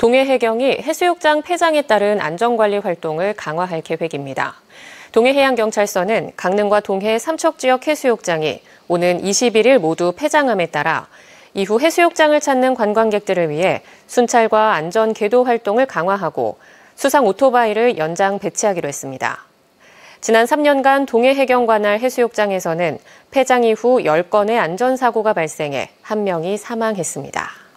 동해 해경이 해수욕장 폐장에 따른 안전관리 활동을 강화할 계획입니다. 동해해양경찰서는 강릉과 동해 삼척지역 해수욕장이 오는 21일 모두 폐장함에 따라 이후 해수욕장을 찾는 관광객들을 위해 순찰과 안전 계도 활동을 강화하고 수상 오토바이를 연장 배치하기로 했습니다. 지난 3년간 동해 해경 관할 해수욕장에서는 폐장 이후 10건의 안전사고가 발생해 1명이 사망했습니다.